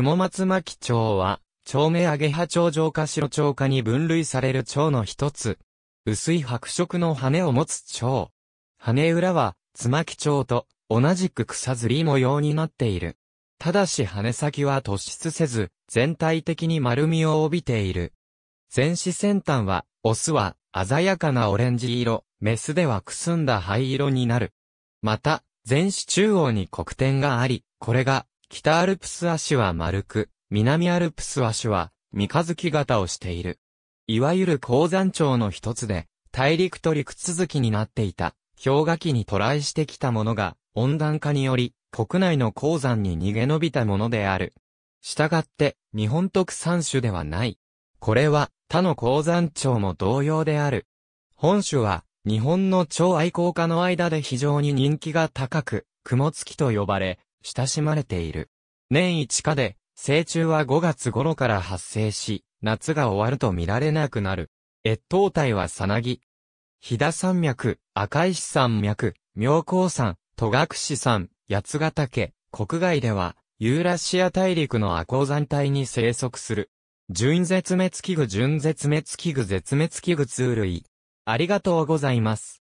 雲松巻町は、町名上葉町上下白町下に分類される町の一つ。薄い白色の羽を持つ町。羽裏は、つまき町と同じく草ずり模様になっている。ただし羽先は突出せず、全体的に丸みを帯びている。全肢先端は、オスは鮮やかなオレンジ色、メスではくすんだ灰色になる。また、全肢中央に黒点があり、これが北アルプス足は丸く、南アルプス足は三日月型をしている。いわゆる高山町の一つで、大陸と陸続きになっていた、氷河期に渡来してきたものが、温暖化により、国内の鉱山に逃げ延びたものである。したがって、日本特産種ではない。これは、他の鉱山町も同様である。本種は、日本の超愛好家の間で非常に人気が高く、雲月と呼ばれ、親しまれている。年一かで、成虫は5月頃から発生し、夏が終わると見られなくなる。越冬体はさなぎ。飛騨山脈、赤石山脈、妙高山、戸隠山、八ヶ岳、国外では、ユーラシア大陸の亜高山帯に生息する。純絶滅危惧純絶滅危惧絶滅危惧通類。ありがとうございます。